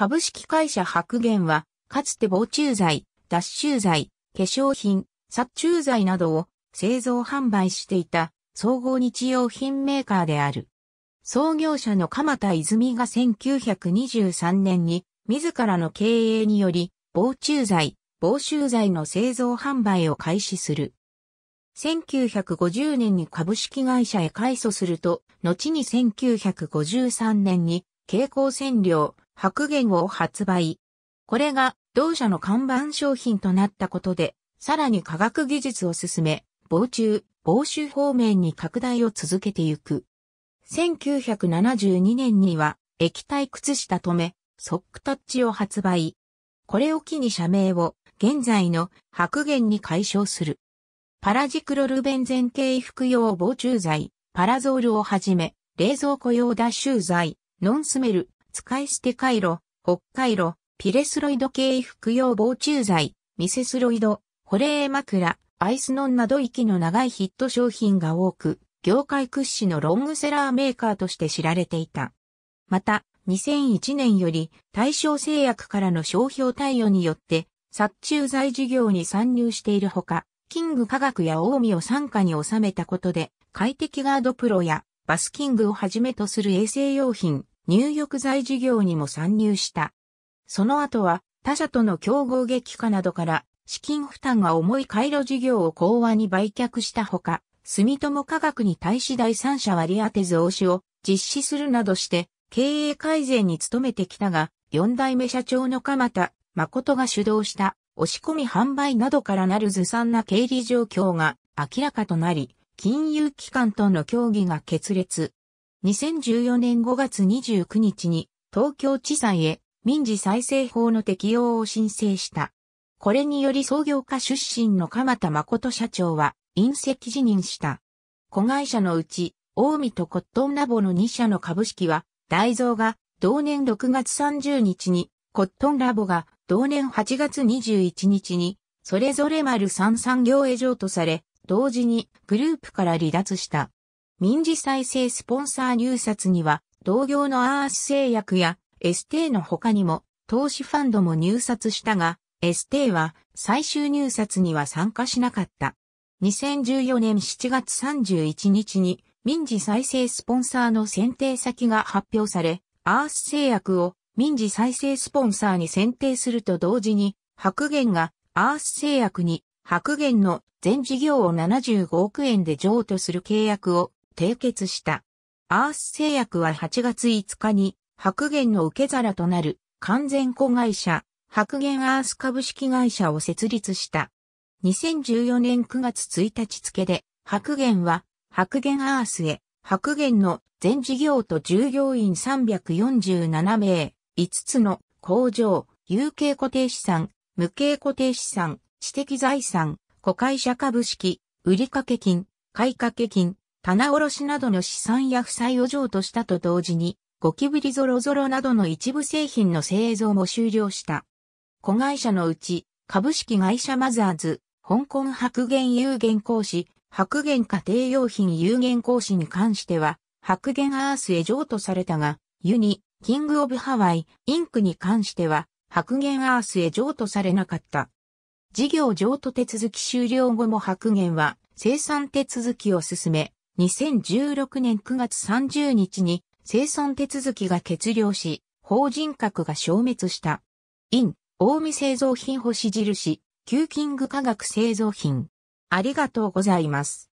株式会社白源は、かつて防虫剤、脱臭剤、化粧品、殺虫剤などを製造販売していた総合日用品メーカーである。創業者の鎌田泉が1923年に自らの経営により防虫剤、防臭剤の製造販売を開始する。1950年に株式会社へ改祖すると、後に1953年に蛍光染料、白玄を発売。これが同社の看板商品となったことで、さらに科学技術を進め、防虫、防臭方面に拡大を続けていく。1972年には液体靴下止め、ソックタッチを発売。これを機に社名を現在の白玄に解消する。パラジクロルベンゼン系服用防虫剤、パラゾールをはじめ、冷蔵庫用脱臭剤、ノンスメル、使い捨て回路、北回路、ピレスロイド系服用防虫剤、ミセスロイド、保冷枕、アイスノンなど息の長いヒット商品が多く、業界屈指のロングセラーメーカーとして知られていた。また、2001年より大正製薬からの商標貸与によって、殺虫剤事業に参入しているほか、キング科学や大見を参加に収めたことで、快適ガードプロやバスキングをはじめとする衛生用品、入浴剤事業にも参入した。その後は他社との競合激化などから資金負担が重い回路事業を講和に売却したほか、住友科学に対し第三者割当増資を実施するなどして経営改善に努めてきたが、4代目社長の鎌田誠が主導した押し込み販売などからなるずさんな経理状況が明らかとなり、金融機関との協議が決裂。2014年5月29日に東京地裁へ民事再生法の適用を申請した。これにより創業家出身の鎌田誠社長は隕石辞任した。子会社のうち、大見とコットンラボの2社の株式は、大蔵が同年6月30日に、コットンラボが同年8月21日に、それぞれ丸三産業へ譲渡され、同時にグループから離脱した。民事再生スポンサー入札には、同業のアース製薬や ST の他にも、投資ファンドも入札したが、ST は最終入札には参加しなかった。2014年7月31日に、民事再生スポンサーの選定先が発表され、アース製薬を民事再生スポンサーに選定すると同時に、白源がアース製薬に白源の全事業を75億円で譲渡する契約を締結した。アース製薬は8月5日に、白源の受け皿となる完全子会社、白源アース株式会社を設立した。2014年9月1日付で、白源は、白源アースへ、白源の全事業と従業員347名、5つの工場、有形固定資産、無形固定資産、知的財産、子会社株式、売掛金、買掛金、棚卸しなどの資産や負債を譲渡したと同時に、ゴキブリゾロゾロなどの一部製品の製造も終了した。子会社のうち、株式会社マザーズ、香港白元有限講師、白元家庭用品有限講師に関しては、白元アースへ譲渡されたが、ユニ、キングオブハワイ、インクに関しては、白元アースへ譲渡されなかった。事業譲渡手続き終了後も白元は、生産手続きを進め、2016年9月30日に生存手続きが決了し、法人格が消滅した。イン、大見製造品星印、キューキング化学製造品。ありがとうございます。